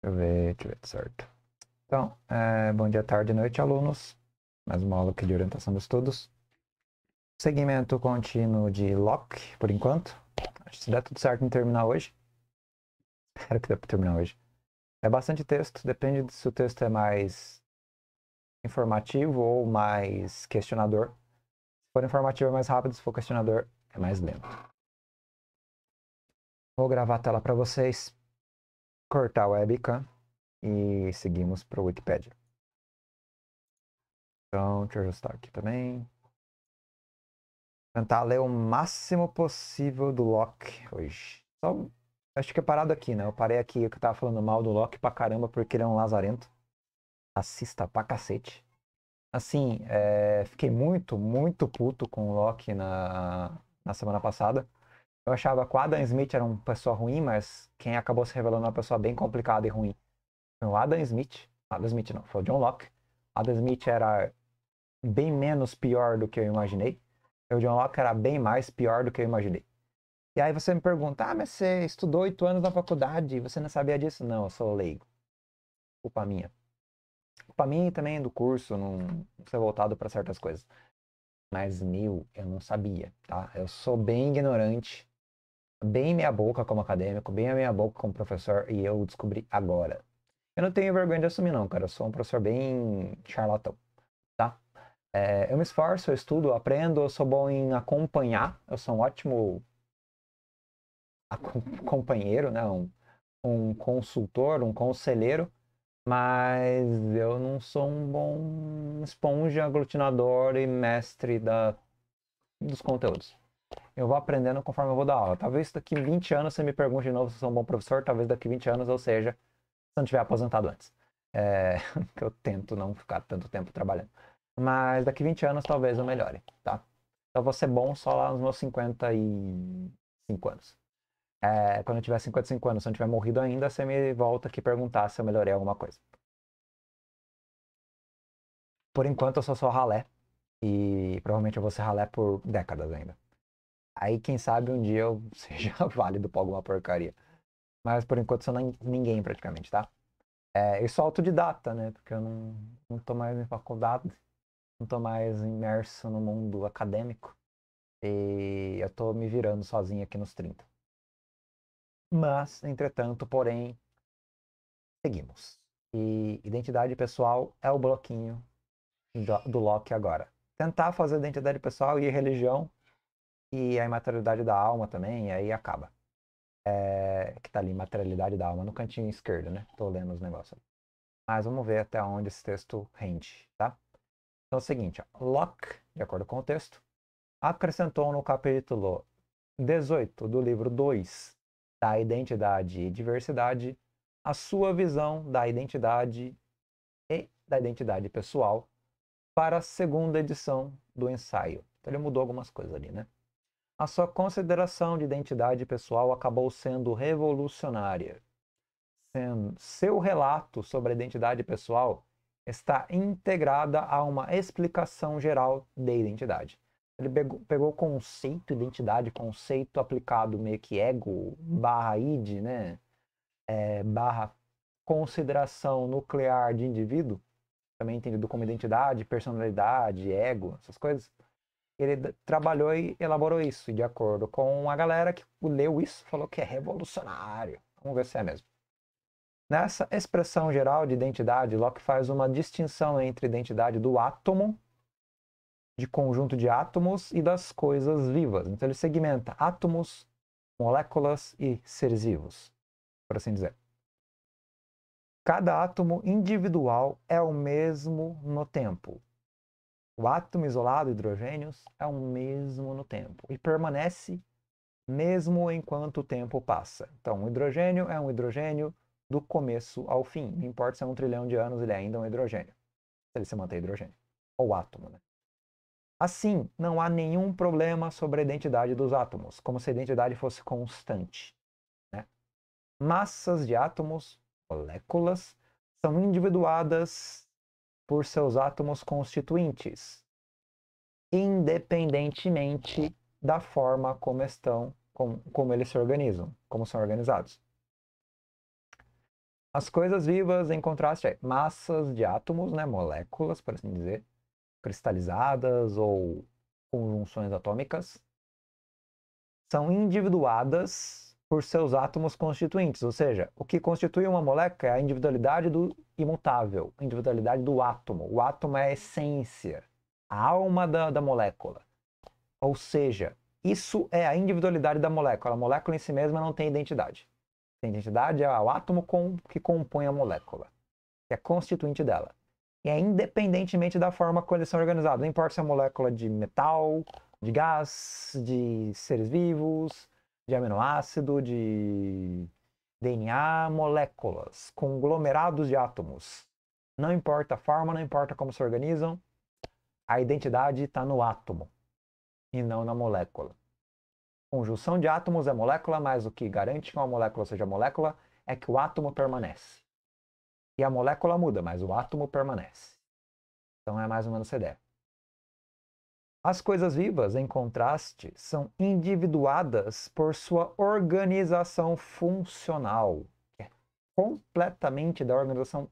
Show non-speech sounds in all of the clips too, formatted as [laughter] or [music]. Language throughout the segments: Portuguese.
Deixa eu ver, deixa eu ver tá certo. Então, é, bom dia, tarde, noite, alunos. Mais uma aula aqui de orientação dos estudos. Segmento contínuo de Locke, por enquanto. Acho que se der tudo certo em terminar hoje. [laughs] Espero que dê para terminar hoje. É bastante texto, depende de se o texto é mais informativo ou mais questionador. Se for informativo é mais rápido, se for questionador é mais lento. Vou gravar a tela para vocês cortar a webcam e seguimos para o Wikipedia. Então, deixa eu ajustar aqui também. Tentar ler o máximo possível do Locke hoje. Só, acho que é parado aqui, né? Eu parei aqui, é eu tava falando mal do Locke pra caramba, porque ele é um lazarento. Assista pra cacete. Assim, é, fiquei muito, muito puto com o Locke na, na semana passada. Eu achava que o Adam Smith era uma pessoa ruim, mas quem acabou se revelando é uma pessoa bem complicada e ruim foi então, o Adam Smith. Adam Smith não, foi o John Locke. Adam Smith era bem menos pior do que eu imaginei. E então, o John Locke era bem mais pior do que eu imaginei. E aí você me pergunta, ah, mas você estudou oito anos na faculdade e você não sabia disso? Não, eu sou leigo. Culpa minha. Culpa minha e também do curso, não ser voltado para certas coisas. Mas, mil, eu não sabia, tá? Eu sou bem ignorante bem minha boca como acadêmico, bem a minha boca como professor, e eu descobri agora. Eu não tenho vergonha de assumir, não, cara. Eu sou um professor bem charlatão, tá? É, eu me esforço, eu estudo, eu aprendo, eu sou bom em acompanhar. Eu sou um ótimo companheiro, né? Um, um consultor, um conselheiro, mas eu não sou um bom esponja, aglutinador e mestre da, dos conteúdos eu vou aprendendo conforme eu vou dar aula. Talvez daqui 20 anos você me pergunte de novo se eu sou um bom professor, talvez daqui 20 anos ou seja, se eu não tiver aposentado antes. É, [laughs] que eu tento não ficar tanto tempo trabalhando. Mas daqui 20 anos talvez eu melhore, tá? Então eu vou ser bom só lá nos meus 55 anos. É, quando eu tiver 55 anos, se eu não tiver morrido ainda, você me volta aqui perguntar se eu melhorei alguma coisa. Por enquanto eu sou só ralé. E provavelmente eu vou ser ralé por décadas ainda. Aí, quem sabe, um dia eu [laughs] seja válido pra alguma porcaria. Mas, por enquanto, sou ninguém praticamente, tá? É, eu sou autodidata, né? Porque eu não, não tô mais em faculdade, não tô mais imerso no mundo acadêmico. E eu tô me virando sozinho aqui nos 30. Mas, entretanto, porém, seguimos. E identidade pessoal é o bloquinho do, do Loki agora. Tentar fazer identidade pessoal e religião e a imaterialidade da alma também, e aí acaba. É, que tá ali, materialidade da alma, no cantinho esquerdo, né? Tô lendo os negócios. Mas vamos ver até onde esse texto rende, tá? Então é o seguinte, ó, Locke, de acordo com o texto, acrescentou no capítulo 18 do livro 2 da Identidade e Diversidade a sua visão da identidade e da identidade pessoal para a segunda edição do ensaio. Então ele mudou algumas coisas ali, né? a sua consideração de identidade pessoal acabou sendo revolucionária. Seu relato sobre a identidade pessoal está integrada a uma explicação geral de identidade. Ele pegou o conceito identidade, conceito aplicado meio que ego, barra id, né? É, barra consideração nuclear de indivíduo, também entendido como identidade, personalidade, ego, essas coisas ele trabalhou e elaborou isso de acordo com a galera que leu isso, falou que é revolucionário. Vamos ver se é mesmo. Nessa expressão geral de identidade, Locke faz uma distinção entre identidade do átomo, de conjunto de átomos, e das coisas vivas. Então ele segmenta átomos, moléculas e seres vivos, por assim dizer. Cada átomo individual é o mesmo no tempo, o átomo isolado, hidrogênios, é o mesmo no tempo e permanece mesmo enquanto o tempo passa. Então, o hidrogênio é um hidrogênio do começo ao fim. Não importa se é um trilhão de anos, ele é ainda um hidrogênio. Se ele se mantém hidrogênio. Ou átomo, né? Assim, não há nenhum problema sobre a identidade dos átomos, como se a identidade fosse constante. Né? Massas de átomos, moléculas, são individuadas por seus átomos constituintes, independentemente da forma como estão, como, como eles se organizam, como são organizados. As coisas vivas, em contraste, é massas de átomos, né, moléculas, por assim dizer, cristalizadas ou conjunções atômicas, são individuadas por seus átomos constituintes, ou seja, o que constitui uma molécula é a individualidade do imutável, a individualidade do átomo. O átomo é a essência, a alma da, da molécula. Ou seja, isso é a individualidade da molécula. A molécula em si mesma não tem identidade. A identidade é o átomo com, que compõe a molécula, que é constituinte dela. E é independentemente da forma como eles são organizados. Não importa se é molécula de metal, de gás, de seres vivos, de aminoácido, de DNA, moléculas, conglomerados de átomos. Não importa a forma, não importa como se organizam, a identidade está no átomo e não na molécula. Conjunção de átomos é molécula, mas o que garante que uma molécula seja molécula é que o átomo permanece. E a molécula muda, mas o átomo permanece. Então é mais ou menos essa ideia. As coisas vivas, em contraste, são individuadas por sua organização funcional, que é completamente da organização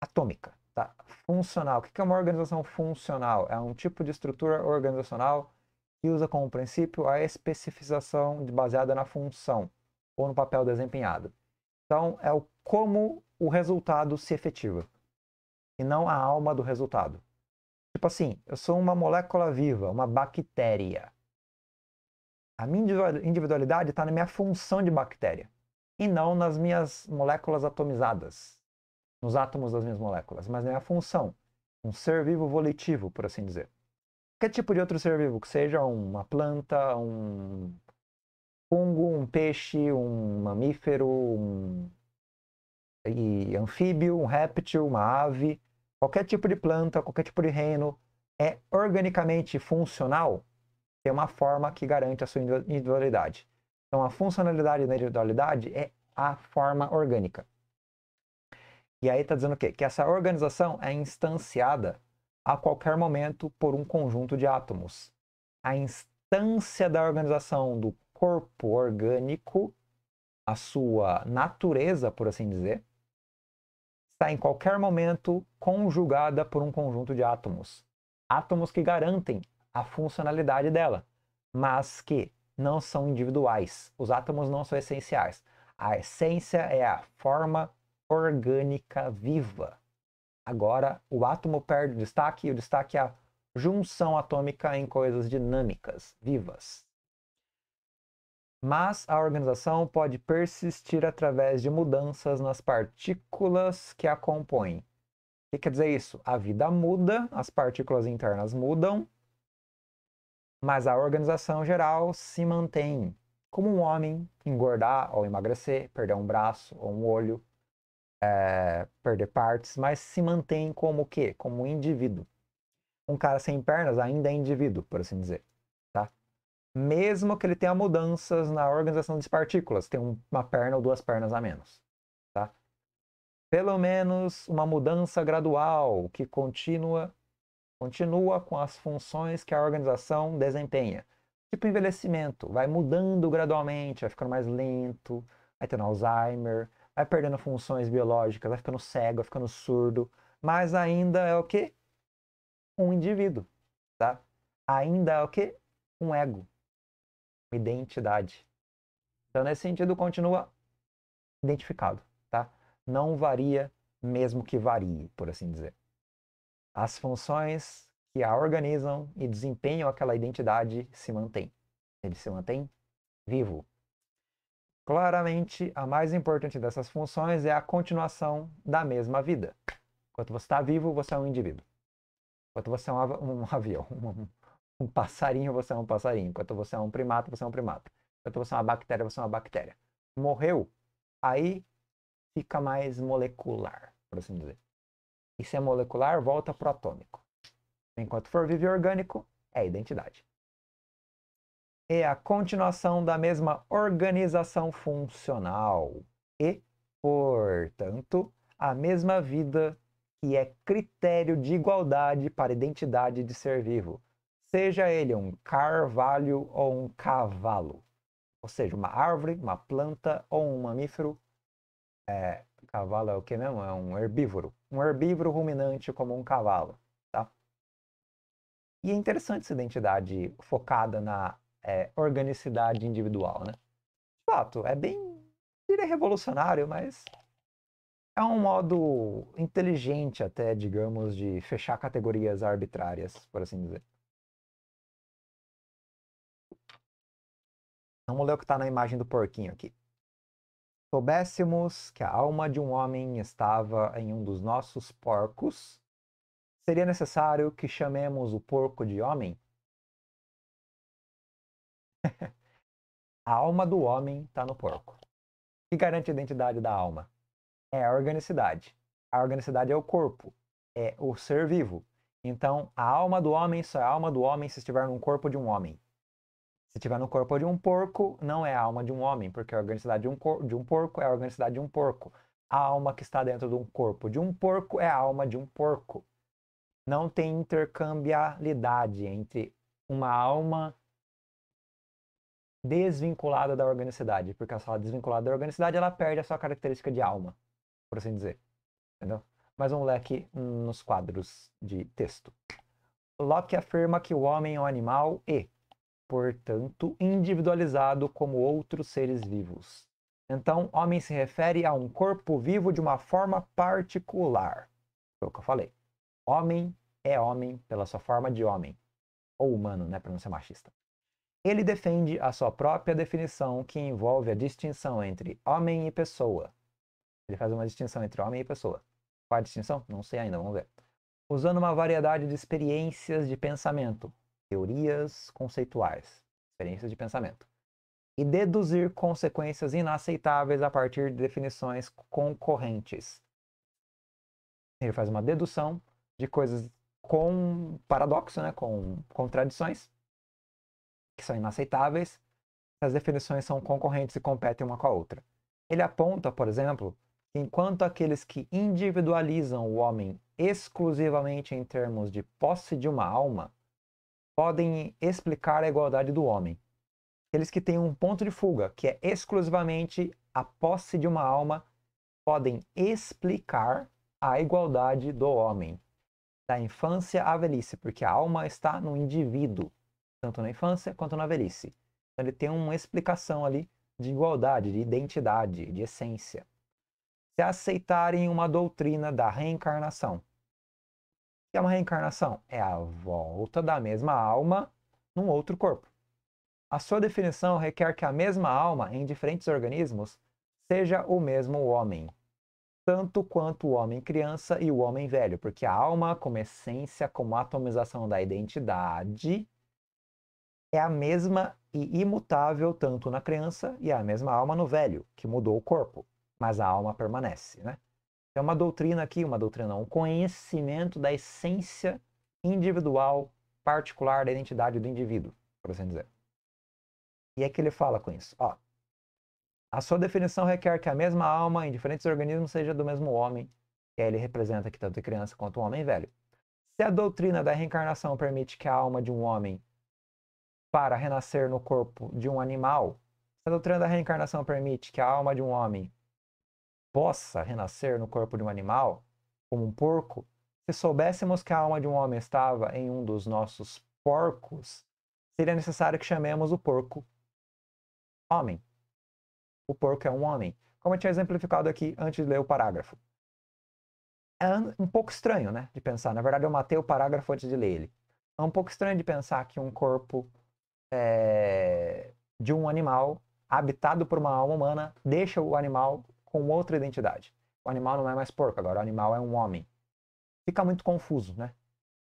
atômica, tá? Funcional. O que é uma organização funcional? É um tipo de estrutura organizacional que usa como princípio a especificação baseada na função ou no papel desempenhado. Então, é o como o resultado se efetiva e não a alma do resultado. Tipo assim, eu sou uma molécula viva, uma bactéria. A minha individualidade está na minha função de bactéria e não nas minhas moléculas atomizadas, nos átomos das minhas moléculas, mas na minha função. Um ser vivo volitivo, por assim dizer. Qualquer tipo de outro ser vivo, que seja uma planta, um fungo, um peixe, um mamífero, um e anfíbio, um réptil, uma ave, qualquer tipo de planta, qualquer tipo de reino é organicamente funcional, tem uma forma que garante a sua individualidade. Então, a funcionalidade da individualidade é a forma orgânica. E aí está dizendo o quê? Que essa organização é instanciada a qualquer momento por um conjunto de átomos. A instância da organização do corpo orgânico, a sua natureza, por assim dizer, está em qualquer momento conjugada por um conjunto de átomos. Átomos que garantem a funcionalidade dela, mas que não são individuais. Os átomos não são essenciais. A essência é a forma orgânica viva. Agora, o átomo perde o destaque e o destaque é a junção atômica em coisas dinâmicas, vivas mas a organização pode persistir através de mudanças nas partículas que a compõem. O que quer dizer isso? A vida muda, as partículas internas mudam, mas a organização geral se mantém. Como um homem engordar ou emagrecer, perder um braço ou um olho, é, perder partes, mas se mantém como o quê? Como um indivíduo. Um cara sem pernas ainda é indivíduo, por assim dizer mesmo que ele tenha mudanças na organização das partículas, tem uma perna ou duas pernas a menos. Tá? Pelo menos uma mudança gradual que continua, continua com as funções que a organização desempenha. Tipo envelhecimento, vai mudando gradualmente, vai ficando mais lento, vai tendo Alzheimer, vai perdendo funções biológicas, vai ficando cego, vai ficando surdo, mas ainda é o que Um indivíduo, tá? Ainda é o que Um ego identidade. Então, nesse sentido, continua identificado, tá? Não varia, mesmo que varie, por assim dizer. As funções que a organizam e desempenham aquela identidade se mantêm. Ele se mantém vivo. Claramente, a mais importante dessas funções é a continuação da mesma vida. Enquanto você está vivo, você é um indivíduo. Enquanto você é um, av um [laughs] avião, um passarinho, você é um passarinho. Enquanto você é um primata, você é um primata. Enquanto você é uma bactéria, você é uma bactéria. Morreu, aí fica mais molecular, por assim dizer. E se é molecular, volta pro atômico. Enquanto for vivo e orgânico, é identidade. É a continuação da mesma organização funcional. E, portanto, a mesma vida que é critério de igualdade para identidade de ser vivo seja ele um carvalho ou um cavalo, ou seja, uma árvore, uma planta ou um mamífero. É, cavalo é o que mesmo? É um herbívoro. Um herbívoro ruminante como um cavalo. Tá? E é interessante essa identidade focada na é, organicidade individual. Né? De fato, é bem. é revolucionário, mas é um modo inteligente até, digamos, de fechar categorias arbitrárias, por assim dizer. Então, vamos ler o que está na imagem do porquinho aqui. Soubéssemos que a alma de um homem estava em um dos nossos porcos, seria necessário que chamemos o porco de homem? [laughs] a alma do homem está no porco. O que garante a identidade da alma? É a organicidade. A organicidade é o corpo, é o ser vivo. Então, a alma do homem só é a alma do homem se estiver num corpo de um homem. Se tiver no corpo de um porco, não é a alma de um homem, porque a organicidade de um, de um porco é a organicidade de um porco. A alma que está dentro de um corpo de um porco é a alma de um porco. Não tem intercambiabilidade entre uma alma desvinculada da organicidade, porque a sala é desvinculada da organicidade ela perde a sua característica de alma, por assim dizer. Entendeu? Mais um leque nos quadros de texto. Locke afirma que o homem é um animal e portanto, individualizado como outros seres vivos. Então, homem se refere a um corpo vivo de uma forma particular. Foi o que eu falei. Homem é homem pela sua forma de homem. Ou humano, né, para não ser machista. Ele defende a sua própria definição que envolve a distinção entre homem e pessoa. Ele faz uma distinção entre homem e pessoa. Qual a distinção? Não sei ainda, vamos ver. Usando uma variedade de experiências de pensamento, teorias conceituais, experiências de pensamento, e deduzir consequências inaceitáveis a partir de definições concorrentes. Ele faz uma dedução de coisas com paradoxo, né, com contradições, que são inaceitáveis, as definições são concorrentes e competem uma com a outra. Ele aponta, por exemplo, que enquanto aqueles que individualizam o homem exclusivamente em termos de posse de uma alma, podem explicar a igualdade do homem. Aqueles que têm um ponto de fuga, que é exclusivamente a posse de uma alma, podem explicar a igualdade do homem, da infância à velhice, porque a alma está no indivíduo, tanto na infância quanto na velhice. Então ele tem uma explicação ali de igualdade, de identidade, de essência. Se aceitarem uma doutrina da reencarnação, que é uma reencarnação? É a volta da mesma alma num outro corpo. A sua definição requer que a mesma alma em diferentes organismos seja o mesmo homem, tanto quanto o homem criança e o homem velho, porque a alma, como essência, como atomização da identidade, é a mesma e imutável tanto na criança e é a mesma alma no velho, que mudou o corpo, mas a alma permanece, né? É uma doutrina aqui, uma doutrina não, um conhecimento da essência individual, particular da identidade do indivíduo, por assim dizer. E é que ele fala com isso, ó. A sua definição requer que a mesma alma em diferentes organismos seja do mesmo homem, que ele representa aqui tanto criança quanto o homem velho. Se a doutrina da reencarnação permite que a alma de um homem para renascer no corpo de um animal, se a doutrina da reencarnação permite que a alma de um homem possa renascer no corpo de um animal, como um porco, se soubéssemos que a alma de um homem estava em um dos nossos porcos, seria necessário que chamemos o porco homem. O porco é um homem. Como eu tinha exemplificado aqui antes de ler o parágrafo. É um pouco estranho, né, de pensar. Na verdade, eu matei o parágrafo antes de ler ele. É um pouco estranho de pensar que um corpo é, de um animal habitado por uma alma humana deixa o animal com outra identidade. O animal não é mais porco agora, o animal é um homem. Fica muito confuso, né?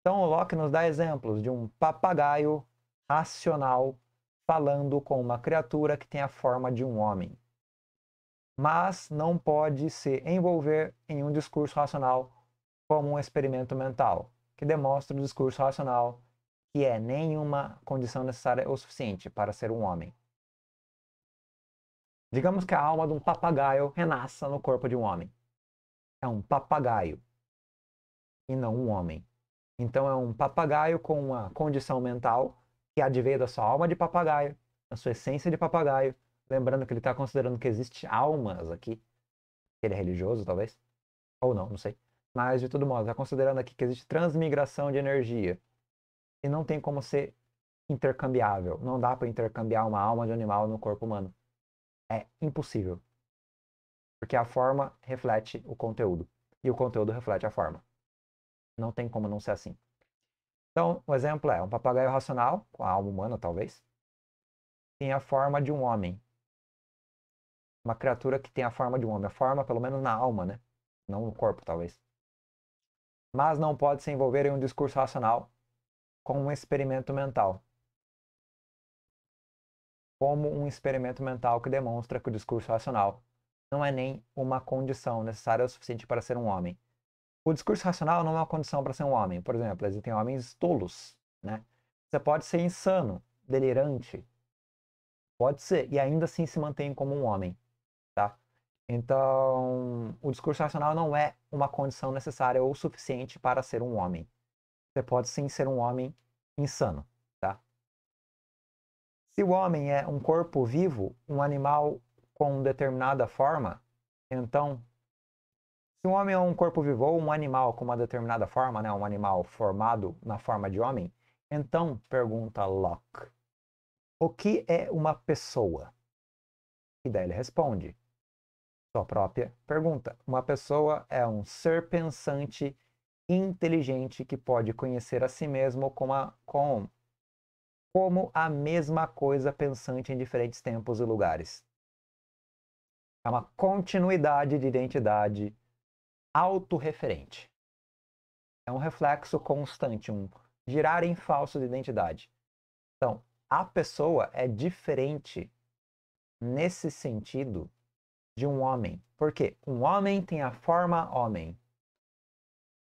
Então o Locke nos dá exemplos de um papagaio racional falando com uma criatura que tem a forma de um homem. Mas não pode se envolver em um discurso racional como um experimento mental, que demonstra o discurso racional que é nenhuma condição necessária ou suficiente para ser um homem. Digamos que a alma de um papagaio renasça no corpo de um homem. É um papagaio e não um homem. Então é um papagaio com uma condição mental que adveio da sua alma de papagaio, da sua essência de papagaio. Lembrando que ele está considerando que existe almas aqui. Ele é religioso, talvez. Ou não, não sei. Mas, de todo modo, está considerando aqui que existe transmigração de energia. E não tem como ser intercambiável. Não dá para intercambiar uma alma de animal no corpo humano é impossível. Porque a forma reflete o conteúdo. E o conteúdo reflete a forma. Não tem como não ser assim. Então, o um exemplo é um papagaio racional, com a alma humana talvez, tem a forma de um homem. Uma criatura que tem a forma de um homem. A forma, pelo menos na alma, né? Não no corpo, talvez. Mas não pode se envolver em um discurso racional com um experimento mental como um experimento mental que demonstra que o discurso racional não é nem uma condição necessária o suficiente para ser um homem. O discurso racional não é uma condição para ser um homem. Por exemplo, existem homens tolos, né? Você pode ser insano, delirante, pode ser, e ainda assim se mantém como um homem, tá? Então, o discurso racional não é uma condição necessária ou suficiente para ser um homem. Você pode sim ser um homem insano. Se o homem é um corpo vivo, um animal com determinada forma, então, se um homem é um corpo vivo ou um animal com uma determinada forma, né, um animal formado na forma de homem, então, pergunta Locke, o que é uma pessoa? E daí ele responde, sua própria pergunta. Uma pessoa é um ser pensante inteligente que pode conhecer a si mesmo com, a, com como a mesma coisa pensante em diferentes tempos e lugares. É uma continuidade de identidade autorreferente. É um reflexo constante, um girar em falso de identidade. Então, a pessoa é diferente nesse sentido de um homem. Por quê? Um homem tem a forma homem.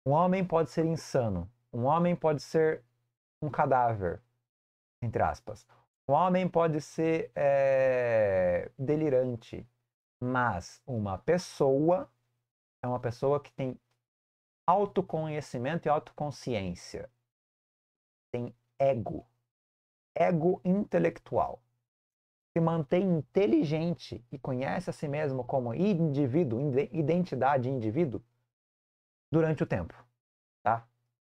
Um homem pode ser insano. Um homem pode ser um cadáver entre aspas. O homem pode ser é, delirante, mas uma pessoa é uma pessoa que tem autoconhecimento e autoconsciência. Tem ego. Ego intelectual. Se mantém inteligente e conhece a si mesmo como indivíduo, identidade indivíduo, durante o tempo, tá?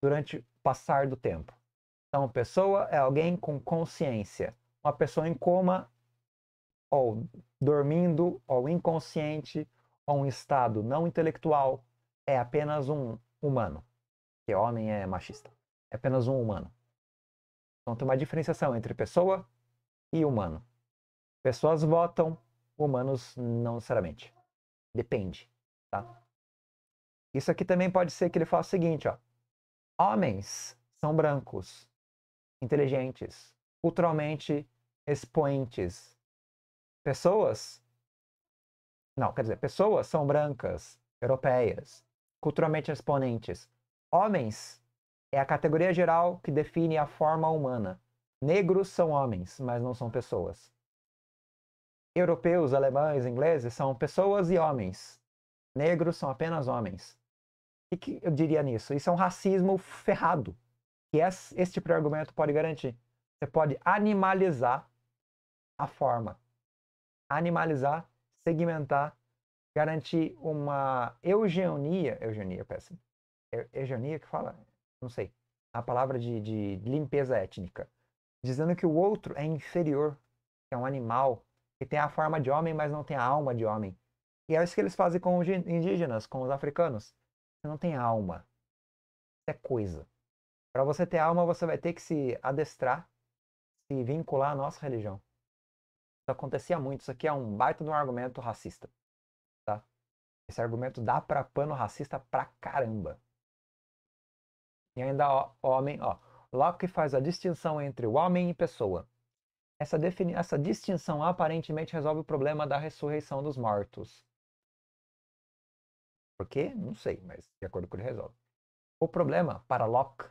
Durante o passar do tempo. Então, pessoa é alguém com consciência. Uma pessoa em coma, ou dormindo, ou inconsciente, ou um estado não intelectual, é apenas um humano. Que homem é machista. É apenas um humano. Então, tem uma diferenciação entre pessoa e humano. Pessoas votam, humanos não necessariamente. Depende, tá? Isso aqui também pode ser que ele faça o seguinte, ó. Homens são brancos, inteligentes, culturalmente expoentes. Pessoas. Não, quer dizer, pessoas são brancas, europeias, culturalmente exponentes. Homens é a categoria geral que define a forma humana. Negros são homens, mas não são pessoas. Europeus, alemães, ingleses são pessoas e homens. Negros são apenas homens. O que eu diria nisso? Isso é um racismo ferrado que esse tipo de argumento pode garantir? Você pode animalizar a forma. Animalizar, segmentar, garantir uma eugenia, Eugenia, peço, Eugenia que fala? Não sei. A palavra de, de limpeza étnica. Dizendo que o outro é inferior, que é um animal, que tem a forma de homem, mas não tem a alma de homem. E é isso que eles fazem com os indígenas, com os africanos. Você não tem alma. Você é coisa. Para você ter alma, você vai ter que se adestrar, se vincular à nossa religião. Isso acontecia muito. Isso aqui é um baita de um argumento racista. Tá? Esse argumento dá para pano racista pra caramba. E ainda, ó, homem, ó. Locke faz a distinção entre o homem e pessoa. Essa, defini essa distinção aparentemente resolve o problema da ressurreição dos mortos. Por quê? Não sei, mas de acordo com ele resolve. O problema, para Locke,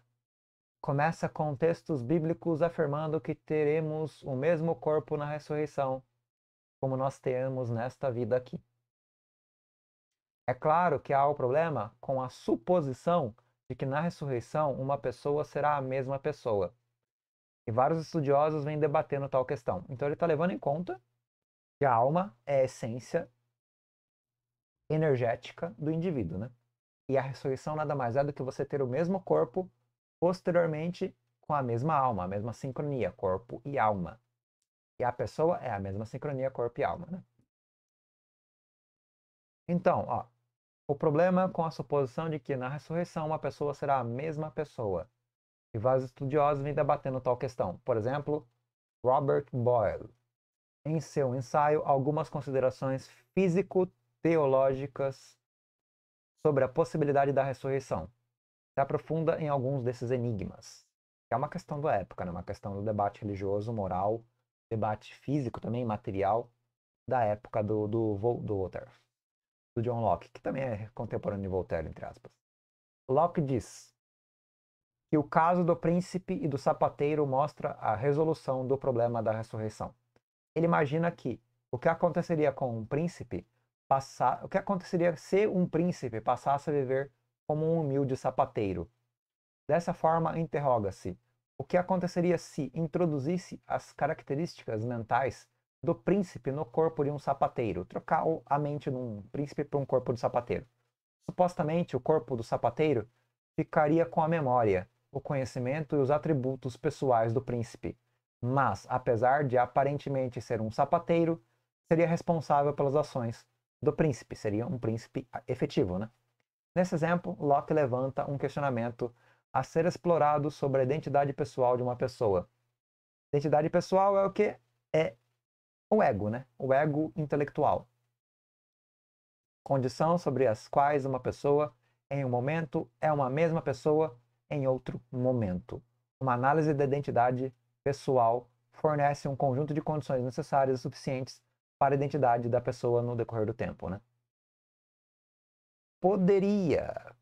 começa com textos bíblicos afirmando que teremos o mesmo corpo na ressurreição, como nós temos nesta vida aqui. É claro que há o problema com a suposição de que na ressurreição uma pessoa será a mesma pessoa. E vários estudiosos vêm debatendo tal questão. Então ele está levando em conta que a alma é a essência energética do indivíduo, né? E a ressurreição nada mais é do que você ter o mesmo corpo Posteriormente, com a mesma alma, a mesma sincronia, corpo e alma. E a pessoa é a mesma sincronia, corpo e alma. Né? Então, ó, o problema com a suposição de que na ressurreição uma pessoa será a mesma pessoa. E vários estudiosos vêm debatendo tal questão. Por exemplo, Robert Boyle, em seu ensaio Algumas Considerações Físico-Teológicas sobre a Possibilidade da Ressurreição, se aprofunda em alguns desses enigmas. É uma questão da época, né? uma questão do debate religioso, moral, debate físico também, material, da época do, do, do Voltaire, do John Locke, que também é contemporâneo de Voltaire, entre aspas. Locke diz que o caso do príncipe e do sapateiro mostra a resolução do problema da ressurreição. Ele imagina que o que aconteceria com um príncipe passar, o que aconteceria se um príncipe passasse a viver como um humilde sapateiro. Dessa forma, interroga-se o que aconteceria se introduzisse as características mentais do príncipe no corpo de um sapateiro, trocar a mente de um príncipe por um corpo de sapateiro. Supostamente, o corpo do sapateiro ficaria com a memória, o conhecimento e os atributos pessoais do príncipe, mas, apesar de aparentemente ser um sapateiro, seria responsável pelas ações do príncipe, seria um príncipe efetivo, né? Nesse exemplo, Locke levanta um questionamento a ser explorado sobre a identidade pessoal de uma pessoa. Identidade pessoal é o que? É o ego, né? O ego intelectual. Condição sobre as quais uma pessoa, em um momento, é uma mesma pessoa em outro momento. Uma análise da identidade pessoal fornece um conjunto de condições necessárias e suficientes para a identidade da pessoa no decorrer do tempo, né? poderia,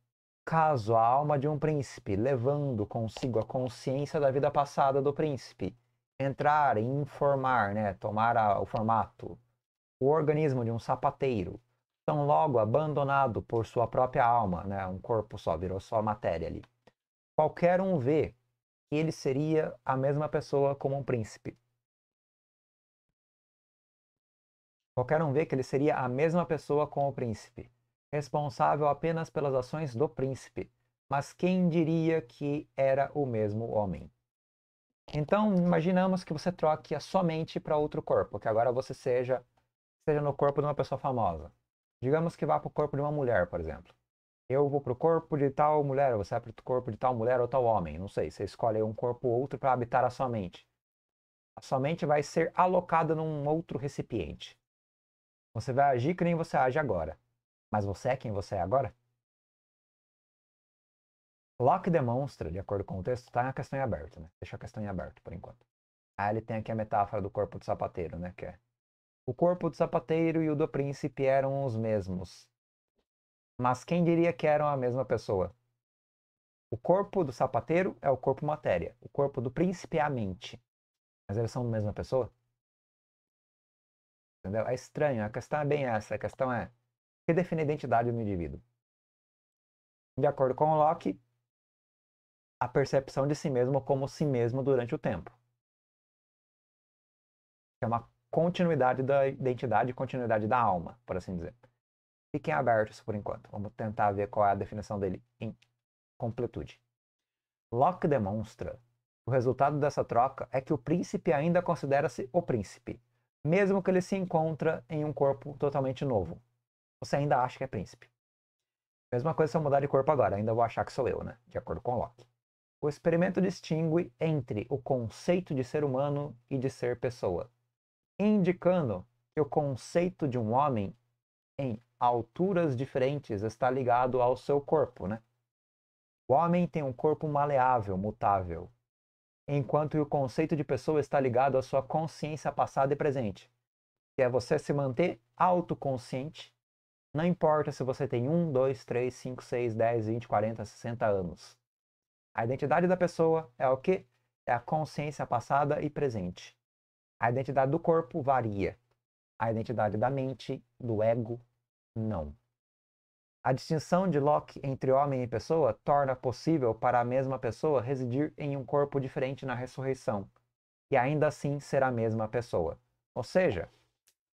caso a alma de um príncipe, levando consigo a consciência da vida passada do príncipe, entrar e informar, né, tomar a, o formato, o organismo de um sapateiro, tão logo abandonado por sua própria alma, né, um corpo só, virou só matéria ali. Qualquer um vê que ele seria a mesma pessoa como um príncipe. Qualquer um vê que ele seria a mesma pessoa como o príncipe responsável apenas pelas ações do príncipe, mas quem diria que era o mesmo homem? Então, imaginamos que você troque a sua mente para outro corpo, que agora você seja, seja no corpo de uma pessoa famosa. Digamos que vá para o corpo de uma mulher, por exemplo. Eu vou para o corpo de tal mulher, você vai para o corpo de tal mulher ou tal homem, não sei. Você escolhe um corpo ou outro para habitar a sua mente. A sua mente vai ser alocada num outro recipiente. Você vai agir que nem você age agora. Mas você é quem você é agora? Locke demonstra, de acordo com o texto, tá a questão em aberto, né? Deixa a questão em aberto por enquanto. Aí ele tem aqui a metáfora do corpo do sapateiro, né? Que é o corpo do sapateiro e o do príncipe eram os mesmos. Mas quem diria que eram a mesma pessoa? O corpo do sapateiro é o corpo matéria. O corpo do príncipe é a mente. Mas eles são a mesma pessoa? Entendeu? É estranho. A questão é bem essa. A questão é define a identidade do indivíduo. De acordo com Locke, a percepção de si mesmo como si mesmo durante o tempo. É uma continuidade da identidade, continuidade da alma, por assim dizer. Fiquem abertos por enquanto. Vamos tentar ver qual é a definição dele em completude. Locke demonstra o resultado dessa troca é que o príncipe ainda considera-se o príncipe, mesmo que ele se encontra em um corpo totalmente novo você ainda acha que é príncipe. Mesma coisa se eu mudar de corpo agora, ainda vou achar que sou eu, né? De acordo com Locke. O experimento distingue entre o conceito de ser humano e de ser pessoa, indicando que o conceito de um homem em alturas diferentes está ligado ao seu corpo, né? O homem tem um corpo maleável, mutável, enquanto que o conceito de pessoa está ligado à sua consciência passada e presente, que é você se manter autoconsciente não importa se você tem 1, 2, 3, 5, 6, 10, 20, 40, 60 anos. A identidade da pessoa é o que? É a consciência passada e presente. A identidade do corpo varia. A identidade da mente, do ego, não. A distinção de Locke entre homem e pessoa torna possível para a mesma pessoa residir em um corpo diferente na ressurreição, e ainda assim ser a mesma pessoa. Ou seja,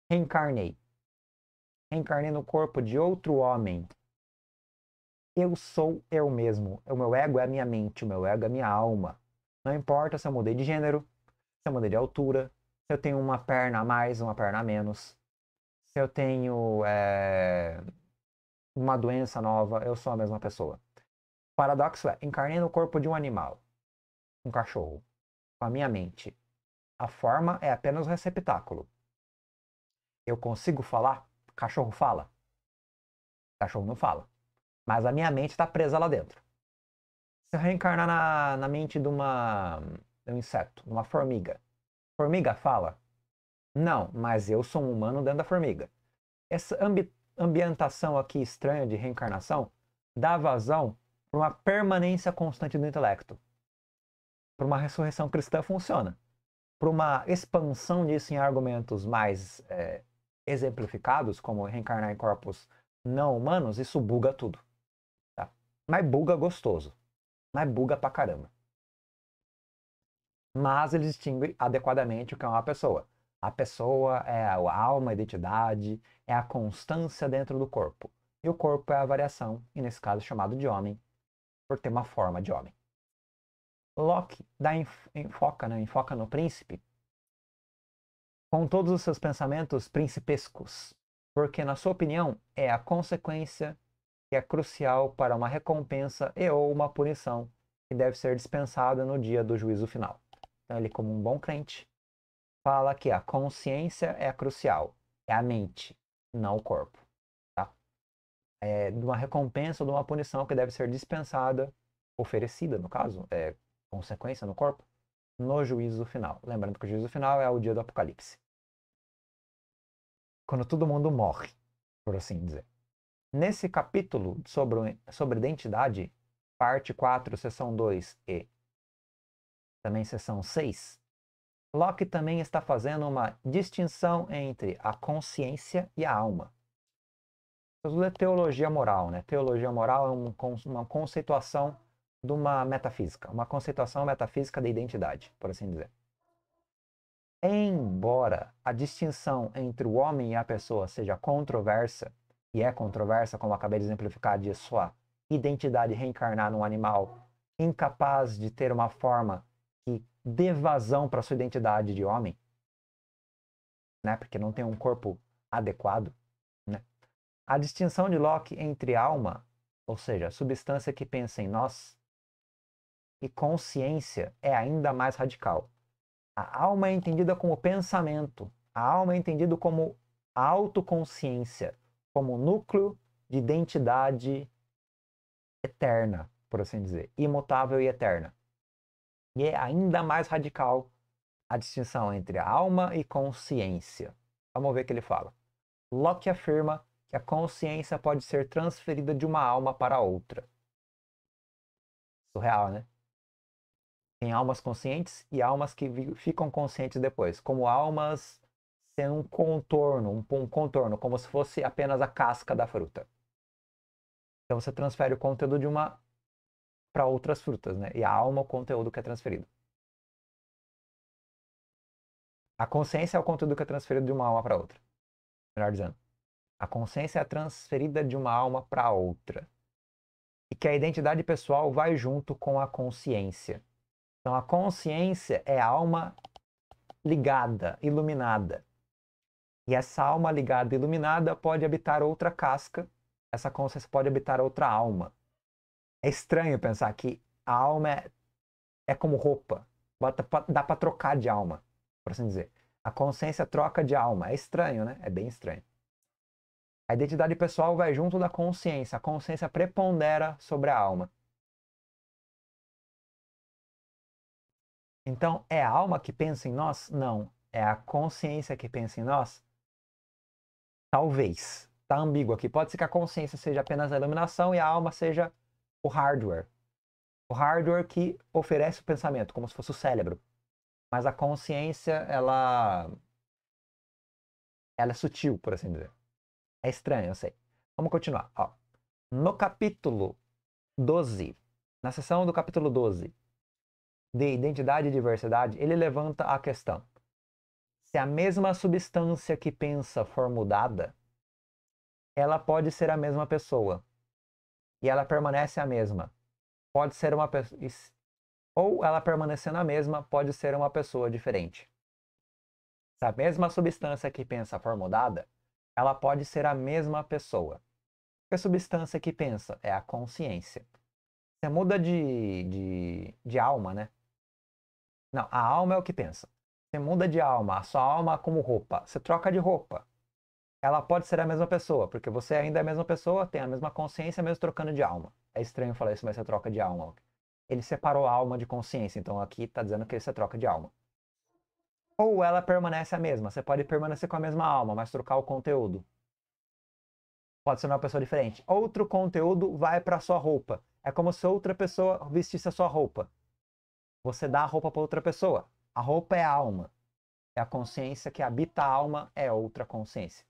reencarnei reencarnei no corpo de outro homem. Eu sou eu mesmo. O meu ego é a minha mente, o meu ego é a minha alma. Não importa se eu mudei de gênero, se eu mudei de altura, se eu tenho uma perna a mais, uma perna a menos, se eu tenho é, uma doença nova, eu sou a mesma pessoa. O paradoxo é, encarnei no corpo de um animal, um cachorro, com a minha mente. A forma é apenas o receptáculo. Eu consigo falar? Cachorro fala? Cachorro não fala. Mas a minha mente está presa lá dentro. Se eu reencarnar na, na mente de, uma, de um inseto, de uma formiga, formiga fala? Não, mas eu sou um humano dentro da formiga. Essa ambi ambientação aqui estranha de reencarnação dá vazão para uma permanência constante do intelecto. Para uma ressurreição cristã funciona. Para uma expansão disso em argumentos mais é, exemplificados, como reencarnar em corpos não humanos, isso buga tudo. Tá? Mas buga gostoso. Mas buga pra caramba. Mas ele distingue adequadamente o que é uma pessoa. A pessoa é a alma, a identidade, é a constância dentro do corpo. E o corpo é a variação, e nesse caso chamado de homem, por ter uma forma de homem. Locke dá enfoca, né? enfoca no príncipe com todos os seus pensamentos principescos, porque, na sua opinião, é a consequência que é crucial para uma recompensa e ou uma punição que deve ser dispensada no dia do juízo final. Então, ele, como um bom crente, fala que a consciência é crucial, é a mente, não o corpo. Tá? É de uma recompensa ou de uma punição que deve ser dispensada, oferecida, no caso, é consequência no corpo, no juízo final. Lembrando que o juízo final é o dia do apocalipse. Quando todo mundo morre, por assim dizer. Nesse capítulo sobre, sobre identidade, parte 4, sessão 2 e também sessão 6, Locke também está fazendo uma distinção entre a consciência e a alma. Isso é teologia moral, né? Teologia moral é uma conceituação de uma metafísica, uma conceituação metafísica da identidade, por assim dizer. Embora a distinção entre o homem e a pessoa seja controversa, e é controversa, como acabei de exemplificar, de sua identidade reencarnar num animal incapaz de ter uma forma que dê vazão para sua identidade de homem, né? porque não tem um corpo adequado. Né? A distinção de Locke entre alma, ou seja, a substância que pensa em nós, e consciência é ainda mais radical. A alma é entendida como pensamento, a alma é entendida como autoconsciência, como núcleo de identidade eterna, por assim dizer, imutável e eterna. E é ainda mais radical a distinção entre alma e consciência. Vamos ver o que ele fala. Locke afirma que a consciência pode ser transferida de uma alma para outra. Surreal, né? Tem almas conscientes e almas que ficam conscientes depois, como almas sendo um contorno, um, um contorno, como se fosse apenas a casca da fruta. Então você transfere o conteúdo de uma para outras frutas, né? E a alma, o conteúdo que é transferido. A consciência é o conteúdo que é transferido de uma alma para outra. Melhor dizendo, a consciência é transferida de uma alma para outra. E que a identidade pessoal vai junto com a consciência. Então a consciência é a alma ligada, iluminada. E essa alma ligada, iluminada pode habitar outra casca, essa consciência pode habitar outra alma. É estranho pensar que a alma é, é como roupa, dá para trocar de alma, por assim dizer. A consciência troca de alma. É estranho, né? É bem estranho. A identidade pessoal vai junto da consciência. A consciência prepondera sobre a alma. Então, é a alma que pensa em nós? Não. É a consciência que pensa em nós? Talvez. Está ambíguo aqui. Pode ser que a consciência seja apenas a iluminação e a alma seja o hardware. O hardware que oferece o pensamento, como se fosse o cérebro. Mas a consciência, ela. Ela é sutil, por assim dizer. É estranho, eu sei. Vamos continuar. Ó. No capítulo 12, na sessão do capítulo 12, de identidade e diversidade, ele levanta a questão: se a mesma substância que pensa for mudada, ela pode ser a mesma pessoa e ela permanece a mesma. Pode ser uma pessoa ou ela permanecendo a mesma, pode ser uma pessoa diferente. Se a mesma substância que pensa for mudada, ela pode ser a mesma pessoa. A substância que pensa é a consciência. Você muda de, de, de alma, né? Não, a alma é o que pensa. Você muda de alma, a sua alma como roupa. Você troca de roupa. Ela pode ser a mesma pessoa, porque você ainda é a mesma pessoa, tem a mesma consciência, mesmo trocando de alma. É estranho falar isso, mas você troca de alma. Ele separou a alma de consciência, então aqui está dizendo que você troca de alma. Ou ela permanece a mesma. Você pode permanecer com a mesma alma, mas trocar o conteúdo. Pode ser uma pessoa diferente. Outro conteúdo vai para sua roupa. É como se outra pessoa vestisse a sua roupa. Você dá a roupa para outra pessoa. A roupa é a alma. É a consciência que habita a alma, é outra consciência.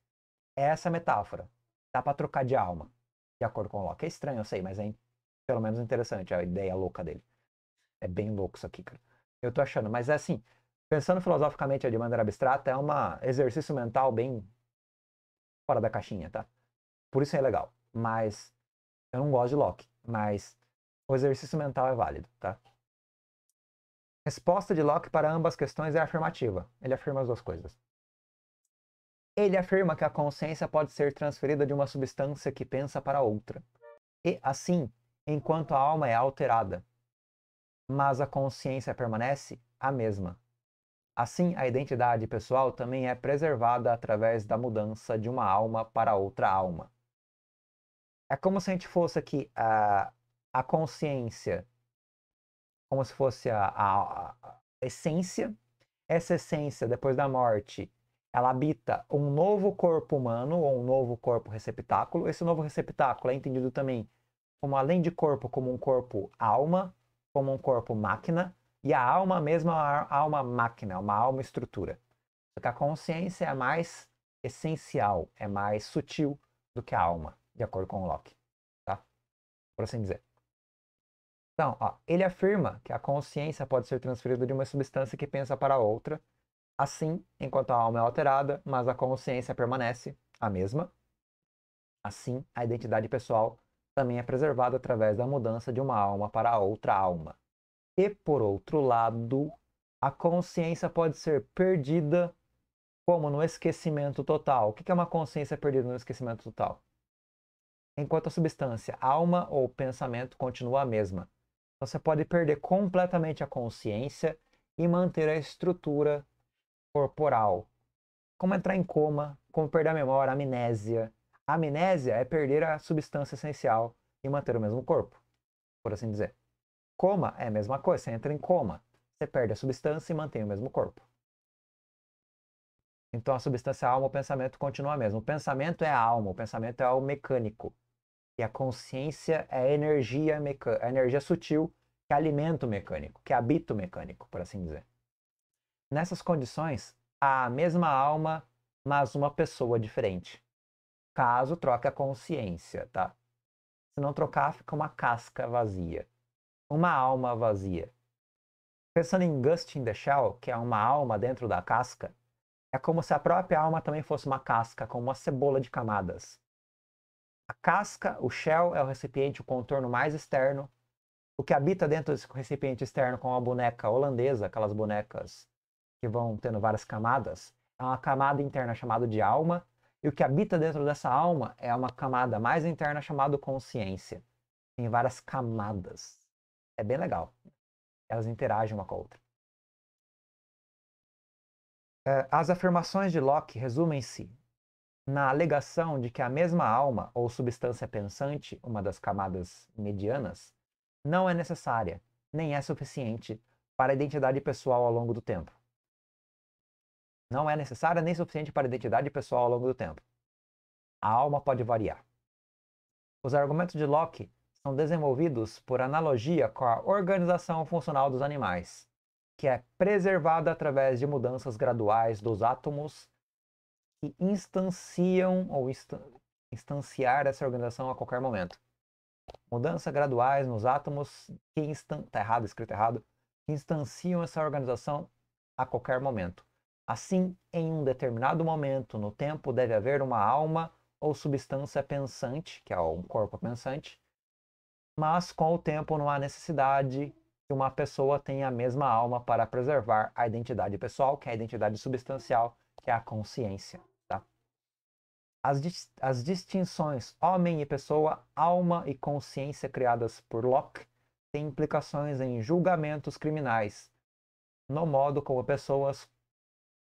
É essa metáfora. Dá para trocar de alma, de acordo com o Locke. É estranho, eu sei, mas é pelo menos interessante é a ideia louca dele. É bem louco isso aqui, cara. Eu tô achando, mas é assim, pensando filosoficamente de maneira abstrata, é um exercício mental bem fora da caixinha, tá? Por isso é legal. Mas eu não gosto de Locke, mas o exercício mental é válido, tá? Resposta de Locke para ambas questões é afirmativa. Ele afirma as duas coisas. Ele afirma que a consciência pode ser transferida de uma substância que pensa para outra. E, assim, enquanto a alma é alterada, mas a consciência permanece a mesma. Assim, a identidade pessoal também é preservada através da mudança de uma alma para outra alma. É como se a gente fosse aqui a, a consciência como se fosse a, a, a essência. Essa essência, depois da morte, ela habita um novo corpo humano ou um novo corpo receptáculo. Esse novo receptáculo é entendido também como além de corpo, como um corpo alma, como um corpo máquina, e a alma mesma é uma alma máquina, uma alma estrutura. Só que a consciência é mais essencial, é mais sutil do que a alma, de acordo com Locke, tá? Por assim dizer. Então, ó, ele afirma que a consciência pode ser transferida de uma substância que pensa para outra, assim, enquanto a alma é alterada, mas a consciência permanece a mesma. Assim, a identidade pessoal também é preservada através da mudança de uma alma para outra alma. E, por outro lado, a consciência pode ser perdida como no esquecimento total. O que é uma consciência perdida no esquecimento total? Enquanto a substância, alma ou pensamento continua a mesma, então, você pode perder completamente a consciência e manter a estrutura corporal. Como entrar em coma, como perder a memória, a amnésia. A amnésia é perder a substância essencial e manter o mesmo corpo, por assim dizer. Coma é a mesma coisa, você entra em coma, você perde a substância e mantém o mesmo corpo. Então a substância a alma, o pensamento continua mesmo. O pensamento é a alma, o pensamento é o mecânico. E a consciência é a energia, a energia sutil que alimenta o mecânico, que habita o mecânico, por assim dizer. Nessas condições, há a mesma alma, mas uma pessoa diferente. Caso troque a consciência, tá? Se não trocar, fica uma casca vazia. Uma alma vazia. Pensando em Gust in the Shell, que é uma alma dentro da casca, é como se a própria alma também fosse uma casca, como uma cebola de camadas. A casca, o shell, é o recipiente, o contorno mais externo. O que habita dentro desse recipiente externo com a boneca holandesa, aquelas bonecas que vão tendo várias camadas, é uma camada interna chamada de alma. E o que habita dentro dessa alma é uma camada mais interna chamada consciência. Tem várias camadas. É bem legal. Elas interagem uma com a outra. É, as afirmações de Locke resumem-se na alegação de que a mesma alma ou substância pensante, uma das camadas medianas, não é necessária, nem é suficiente para a identidade pessoal ao longo do tempo. Não é necessária nem suficiente para a identidade pessoal ao longo do tempo. A alma pode variar. Os argumentos de Locke são desenvolvidos por analogia com a organização funcional dos animais, que é preservada através de mudanças graduais dos átomos que instanciam ou instanciar essa organização a qualquer momento. Mudanças graduais nos átomos que instan tá errado, escrito errado, que instanciam essa organização a qualquer momento. Assim, em um determinado momento no tempo deve haver uma alma ou substância pensante, que é um corpo pensante, mas com o tempo não há necessidade que uma pessoa tenha a mesma alma para preservar a identidade pessoal, que é a identidade substancial, que é a consciência. As, as distinções homem e pessoa, alma e consciência criadas por Locke têm implicações em julgamentos criminais, no modo como pessoas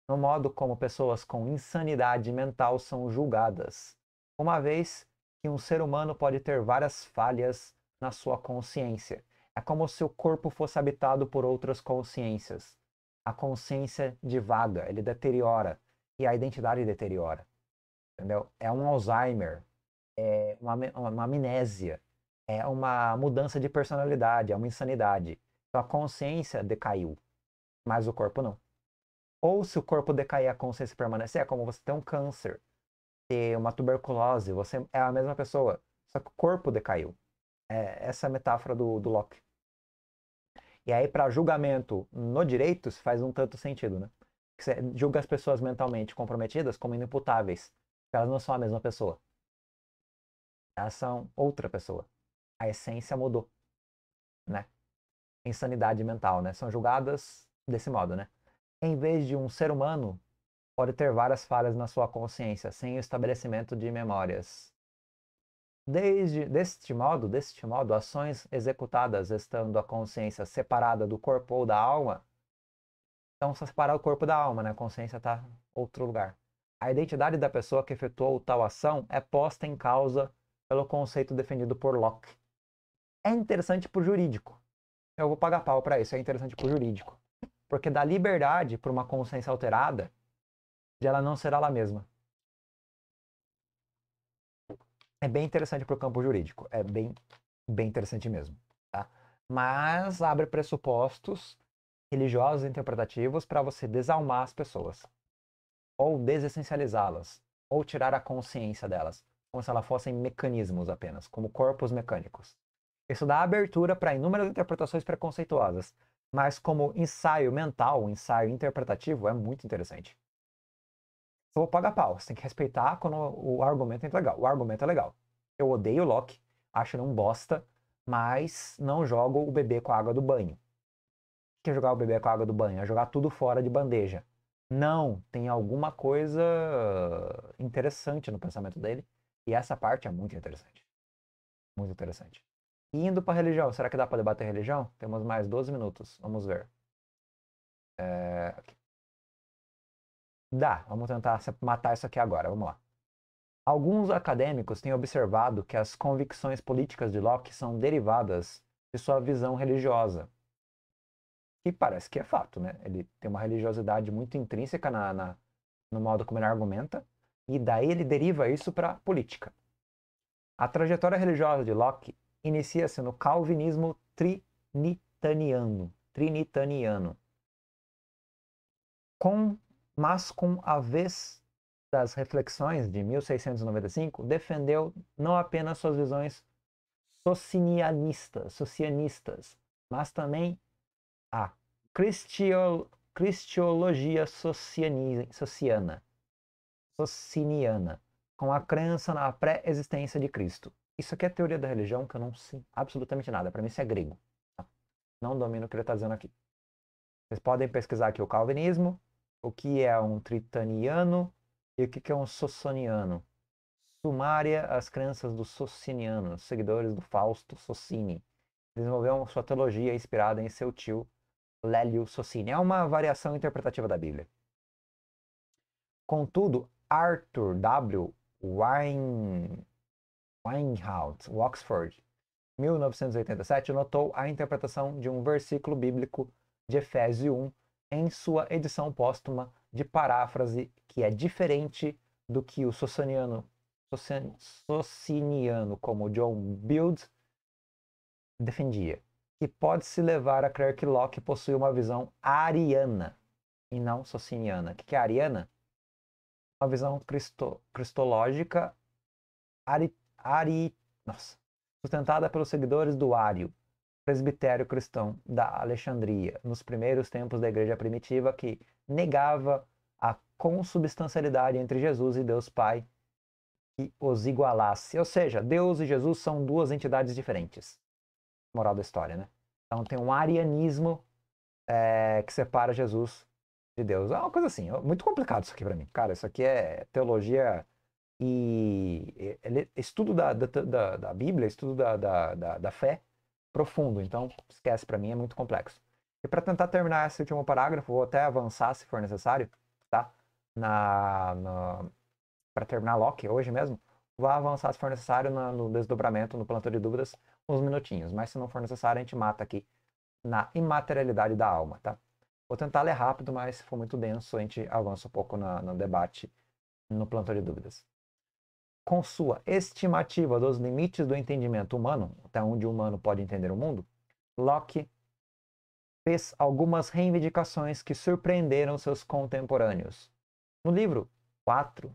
no modo como pessoas com insanidade mental são julgadas, uma vez que um ser humano pode ter várias falhas na sua consciência. É como se o corpo fosse habitado por outras consciências. A consciência divaga, ele deteriora e a identidade deteriora entendeu? É um Alzheimer, é uma, uma amnésia, é uma mudança de personalidade, é uma insanidade. Então a consciência decaiu, mas o corpo não. Ou se o corpo decair, a consciência permanecer, é como você ter um câncer, ter uma tuberculose, você é a mesma pessoa, só que o corpo decaiu. É essa é a metáfora do, do Locke. E aí, para julgamento no direito, isso faz um tanto sentido, né? Que você julga as pessoas mentalmente comprometidas como inimputáveis. Elas não são a mesma pessoa. Elas são outra pessoa. A essência mudou, né? Insanidade mental, né? São julgadas desse modo, né? Em vez de um ser humano, pode ter várias falhas na sua consciência sem o estabelecimento de memórias. Desde, deste modo, deste modo, ações executadas estando a consciência separada do corpo ou da alma. Então, se separar o corpo da alma, né? A consciência está outro lugar a identidade da pessoa que efetuou tal ação é posta em causa pelo conceito defendido por Locke. É interessante para o jurídico. Eu vou pagar pau para isso, é interessante para o jurídico. Porque dá liberdade para uma consciência alterada de ela não ser ela mesma. É bem interessante para o campo jurídico. É bem, bem interessante mesmo. Tá? Mas abre pressupostos religiosos e interpretativos para você desalmar as pessoas ou desessencializá-las, ou tirar a consciência delas, como se elas fossem mecanismos apenas, como corpos mecânicos. Isso dá abertura para inúmeras interpretações preconceituosas, mas como ensaio mental, ensaio interpretativo, é muito interessante. Eu vou pagar pau, você tem que respeitar quando o argumento é legal. O argumento é legal. Eu odeio Locke, acho ele um bosta, mas não jogo o bebê com a água do banho. O que é jogar o bebê com a água do banho? É jogar tudo fora de bandeja. Não, tem alguma coisa interessante no pensamento dele. E essa parte é muito interessante. Muito interessante. E indo para religião, será que dá para debater religião? Temos mais 12 minutos, vamos ver. É... Dá, vamos tentar matar isso aqui agora, vamos lá. Alguns acadêmicos têm observado que as convicções políticas de Locke são derivadas de sua visão religiosa, que parece que é fato, né? Ele tem uma religiosidade muito intrínseca na, na no modo como ele argumenta, e daí ele deriva isso para política. A trajetória religiosa de Locke inicia-se no calvinismo trinitaniano, trinitaniano com, mas com a vez das reflexões de 1695, defendeu não apenas suas visões socinianistas, socianistas, mas também a. Cristio, cristiologia sociana, sociniana, com a crença na pré-existência de Cristo. Isso aqui é teoria da religião que eu não sei absolutamente nada. Para mim isso é grego. Tá? Não domino o que ele está dizendo aqui. Vocês podem pesquisar aqui o calvinismo, o que é um tritaniano e o que é um sociniano. Sumária as crenças dos socinianos, seguidores do Fausto Socini. Desenvolveu sua teologia inspirada em seu tio Lélio Socini. É uma variação interpretativa da Bíblia. Contudo, Arthur W. Wine... Winehouse, Oxford, 1987, notou a interpretação de um versículo bíblico de Efésio 1 em sua edição póstuma de paráfrase que é diferente do que o sociniano, sociniano como John Build defendia que pode se levar a crer que Locke possui uma visão ariana e não sociniana. O que é ariana? Uma visão cristo, cristológica ari, ari, nossa, sustentada pelos seguidores do Ário, presbitério cristão da Alexandria, nos primeiros tempos da igreja primitiva, que negava a consubstancialidade entre Jesus e Deus Pai que os igualasse. Ou seja, Deus e Jesus são duas entidades diferentes moral da história, né? Então tem um arianismo é, que separa Jesus de Deus. É uma coisa assim, muito complicado isso aqui para mim. Cara, isso aqui é teologia e estudo da, da, da, da Bíblia, estudo da, da, da, da fé profundo. Então, esquece, para mim é muito complexo. E para tentar terminar esse último parágrafo, vou até avançar se for necessário, tá? Na, na para terminar Locke hoje mesmo, vou avançar se for necessário na, no desdobramento, no plantão de dúvidas, uns minutinhos, mas se não for necessário, a gente mata aqui na imaterialidade da alma, tá? Vou tentar ler rápido, mas se for muito denso, a gente avança um pouco na, no debate no plantão de dúvidas. Com sua estimativa dos limites do entendimento humano, até onde o humano pode entender o mundo, Locke fez algumas reivindicações que surpreenderam seus contemporâneos. No livro 4,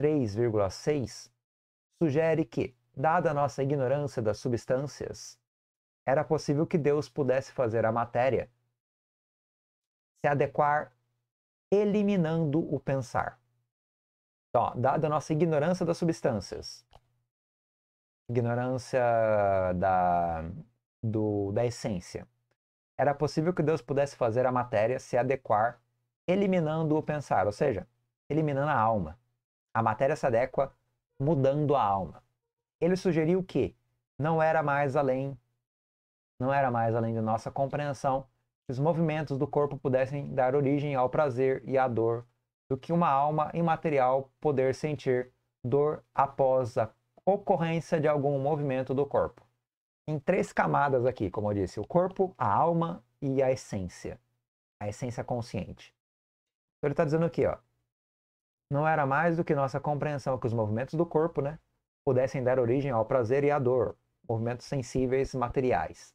3,6, sugere que Dada a nossa ignorância das substâncias, era possível que Deus pudesse fazer a matéria se adequar eliminando o pensar. Então, dada a nossa ignorância das substâncias, ignorância da, do, da essência, era possível que Deus pudesse fazer a matéria se adequar eliminando o pensar, ou seja, eliminando a alma. A matéria se adequa mudando a alma ele sugeriu que não era mais além, não era mais além de nossa compreensão que os movimentos do corpo pudessem dar origem ao prazer e à dor, do que uma alma imaterial poder sentir dor após a ocorrência de algum movimento do corpo. Em três camadas aqui, como eu disse, o corpo, a alma e a essência, a essência consciente. Então, ele está dizendo aqui, ó, não era mais do que nossa compreensão que os movimentos do corpo, né, pudessem dar origem ao prazer e à dor, movimentos sensíveis materiais,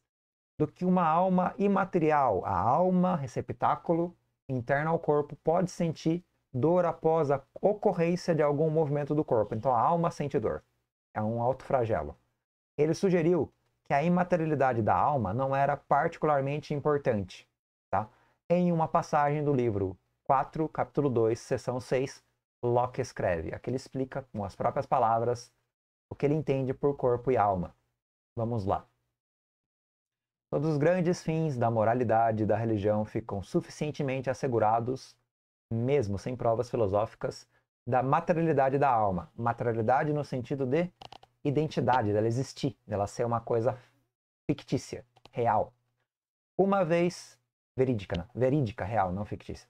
do que uma alma imaterial. A alma, receptáculo interno ao corpo, pode sentir dor após a ocorrência de algum movimento do corpo. Então a alma sente dor. É um autofragelo. Ele sugeriu que a imaterialidade da alma não era particularmente importante. Tá? Em uma passagem do livro 4, capítulo 2, seção 6, Locke escreve. Aqui ele explica com as próprias palavras o que ele entende por corpo e alma. Vamos lá. Todos os grandes fins da moralidade e da religião ficam suficientemente assegurados, mesmo sem provas filosóficas, da materialidade da alma. Materialidade no sentido de identidade, dela existir, dela ser uma coisa fictícia, real. Uma vez verídica, não, verídica, real, não fictícia.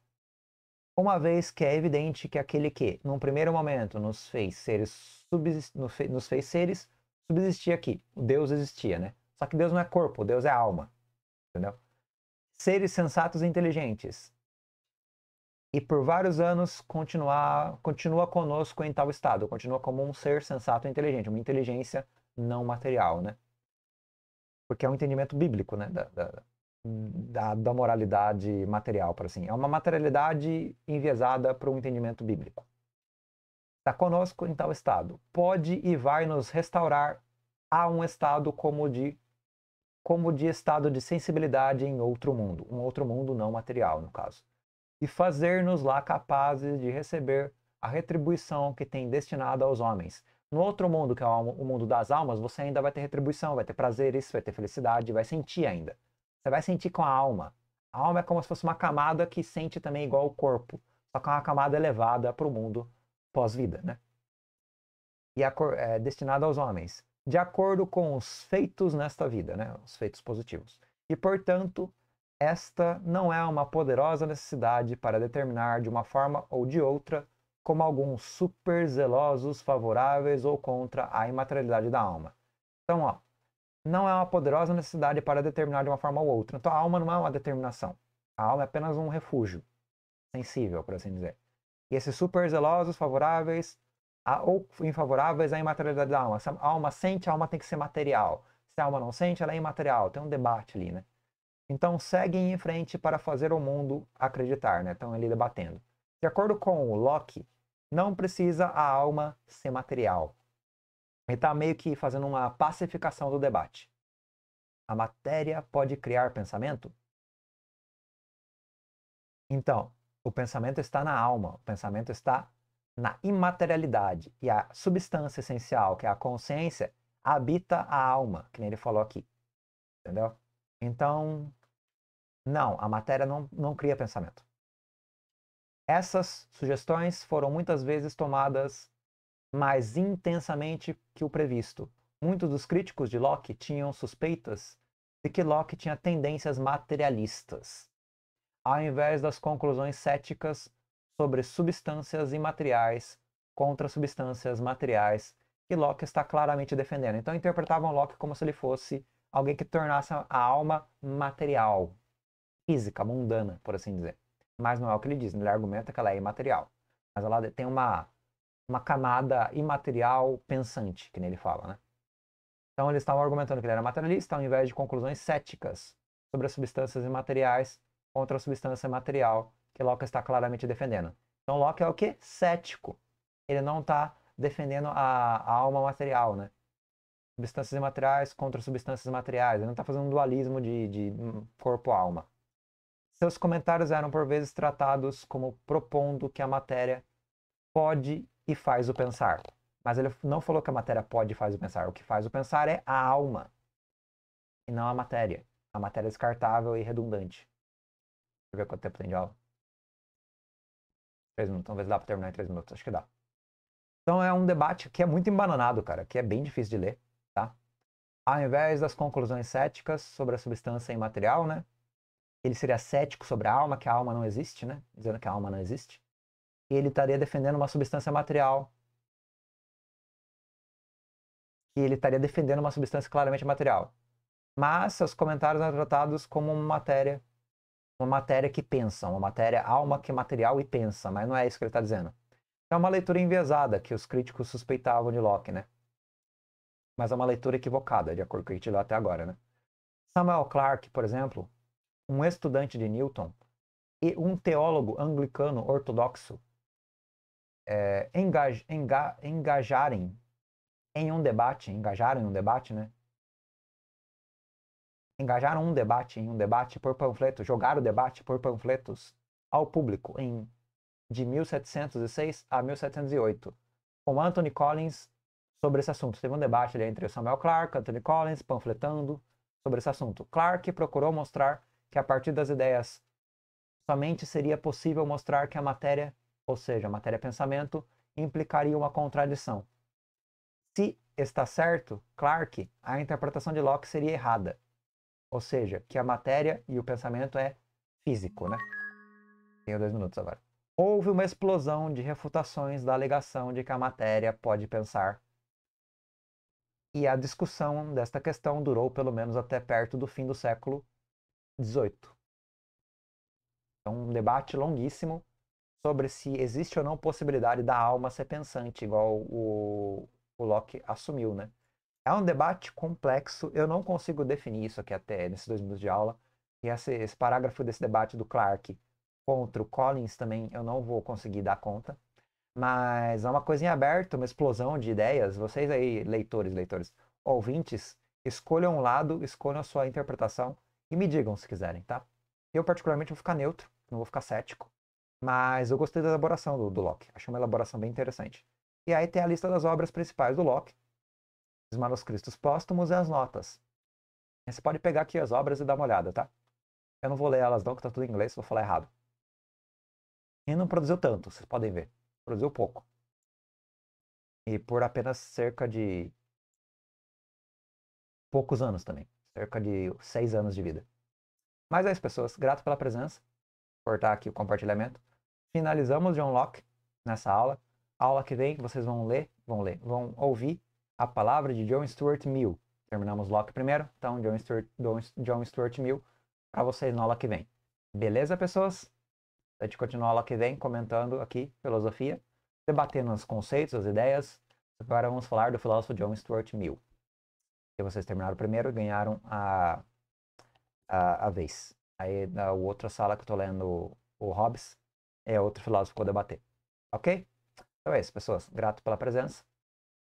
Uma vez que é evidente que aquele que, num primeiro momento, nos fez seres, subsist... nos fez seres subsistia aqui. Deus existia, né? Só que Deus não é corpo, Deus é alma. Entendeu? Seres sensatos e inteligentes. E por vários anos continuar, continua conosco em tal estado. Continua como um ser sensato e inteligente, uma inteligência não material, né? Porque é um entendimento bíblico, né? Da, da, da, da moralidade material, para assim. É uma materialidade enviesada para um entendimento bíblico. Está conosco em então, tal estado. Pode e vai nos restaurar a um estado como de como de estado de sensibilidade em outro mundo, um outro mundo não material, no caso, e fazer-nos lá capazes de receber a retribuição que tem destinada aos homens. No outro mundo, que é o mundo das almas, você ainda vai ter retribuição, vai ter prazeres, vai ter felicidade, vai sentir ainda. Você vai sentir com a alma. A alma é como se fosse uma camada que sente também igual o corpo, só que é uma camada elevada para o mundo pós-vida, né? E é destinada aos homens, de acordo com os feitos nesta vida, né? Os feitos positivos. E, portanto, esta não é uma poderosa necessidade para determinar de uma forma ou de outra como alguns super zelosos favoráveis ou contra a imaterialidade da alma. Então, ó, não é uma poderosa necessidade para determinar de uma forma ou outra. Então a alma não é uma determinação. A alma é apenas um refúgio sensível, por assim dizer. E esses super zelosos, favoráveis a, ou infavoráveis à imaterialidade da alma. Se a alma sente, a alma tem que ser material. Se a alma não sente, ela é imaterial. Tem um debate ali, né? Então seguem em frente para fazer o mundo acreditar, né? Estão ali debatendo. De acordo com Locke, não precisa a alma ser material. Ele está meio que fazendo uma pacificação do debate. A matéria pode criar pensamento? Então, o pensamento está na alma, o pensamento está na imaterialidade. E a substância essencial, que é a consciência, habita a alma, que nem ele falou aqui. Entendeu? Então, não, a matéria não, não cria pensamento. Essas sugestões foram muitas vezes tomadas mais intensamente que o previsto. Muitos dos críticos de Locke tinham suspeitas de que Locke tinha tendências materialistas, ao invés das conclusões céticas sobre substâncias imateriais contra substâncias materiais que Locke está claramente defendendo. Então interpretavam Locke como se ele fosse alguém que tornasse a alma material, física, mundana, por assim dizer. Mas não é o que ele diz, ele argumenta que ela é imaterial. Mas ela tem uma uma camada imaterial pensante, que nele fala, né? Então eles estavam argumentando que ele era materialista ao invés de conclusões céticas sobre as substâncias imateriais contra a substância material que Locke está claramente defendendo. Então Locke é o que? Cético. Ele não está defendendo a, a, alma material, né? Substâncias imateriais contra substâncias materiais. Ele não está fazendo um dualismo de, de hum, corpo-alma. Seus comentários eram por vezes tratados como propondo que a matéria pode e faz o pensar. Mas ele não falou que a matéria pode e faz o pensar. O que faz o pensar é a alma e não a matéria. A matéria é descartável e redundante. Deixa eu ver quanto tempo tem de aula. Três minutos. Talvez dá pra terminar em três minutos. Acho que dá. Então é um debate que é muito embananado, cara. Que é bem difícil de ler, tá? Ao invés das conclusões céticas sobre a substância imaterial, né? Ele seria cético sobre a alma, que a alma não existe, né? Dizendo que a alma não existe ele estaria defendendo uma substância material. E ele estaria defendendo uma substância claramente material. Mas seus comentários eram tratados como uma matéria. Uma matéria que pensa, uma matéria alma que é material e pensa, mas não é isso que ele está dizendo. É uma leitura enviesada que os críticos suspeitavam de Locke, né? Mas é uma leitura equivocada, de acordo com o que a gente leu até agora, né? Samuel Clarke, por exemplo, um estudante de Newton e um teólogo anglicano ortodoxo, é, engaj, enga, engajarem em um debate, engajaram em um debate, né? Engajaram um debate em um debate por panfletos, jogaram o debate por panfletos ao público em de 1706 a 1708, com Anthony Collins sobre esse assunto. Teve um debate ali entre Samuel Clarke, Anthony Collins, panfletando sobre esse assunto. Clarke procurou mostrar que a partir das ideias somente seria possível mostrar que a matéria ou seja, matéria-pensamento, implicaria uma contradição. Se está certo, Clark, a interpretação de Locke seria errada, ou seja, que a matéria e o pensamento é físico, né? Tenho dois minutos agora. Houve uma explosão de refutações da alegação de que a matéria pode pensar e a discussão desta questão durou pelo menos até perto do fim do século XVIII. É então, um debate longuíssimo sobre se existe ou não possibilidade da alma ser pensante, igual o, o Locke assumiu, né? É um debate complexo, eu não consigo definir isso aqui até nesses dois minutos de aula. E esse, esse parágrafo desse debate do Clark contra o Collins também eu não vou conseguir dar conta. Mas é uma coisinha aberta, uma explosão de ideias. Vocês aí, leitores, leitores, ouvintes, escolham um lado, escolham a sua interpretação e me digam se quiserem, tá? Eu, particularmente, vou ficar neutro, não vou ficar cético. Mas eu gostei da elaboração do, do Locke. Achei uma elaboração bem interessante. E aí tem a lista das obras principais do Locke, os manuscritos póstumos e as notas. Você pode pegar aqui as obras e dar uma olhada, tá? Eu não vou ler elas não, que tá tudo em inglês, vou falar errado. E não produziu tanto, vocês podem ver. Produziu pouco. E por apenas cerca de poucos anos também. Cerca de seis anos de vida. Mas é isso, pessoas. Grato pela presença. Cortar aqui o compartilhamento finalizamos John Locke nessa aula. A aula que vem vocês vão ler, vão ler, vão ouvir a palavra de John Stuart Mill. Terminamos Locke primeiro, então John Stuart, John Stuart Mill para vocês na aula que vem. Beleza, pessoas? A gente continua a aula que vem comentando aqui filosofia, debatendo os conceitos, as ideias. Agora vamos falar do filósofo John Stuart Mill. Que vocês terminaram primeiro e ganharam a, a, a vez. Aí na outra sala que eu estou lendo o Hobbes, é outro filósofo que eu debater. Ok? Então é isso, pessoas. Grato pela presença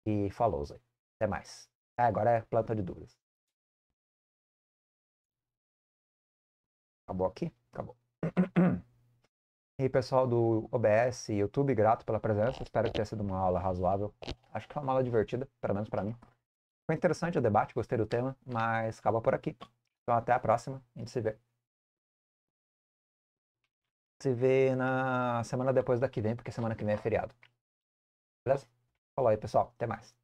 e falou, Zé. Até mais. Ah, agora é planta de dúvidas. Acabou aqui? Acabou. [clears throat] E aí, pessoal do OBS e YouTube, grato pela presença. Espero que tenha sido uma aula razoável. Acho que foi uma aula divertida, pelo menos para mim. Foi interessante o debate, gostei do tema, mas acaba por aqui. Então, até a próxima. A gente se vê se vê na semana depois da que vem, porque semana que vem é feriado. Beleza? Falou aí, pessoal. Até mais.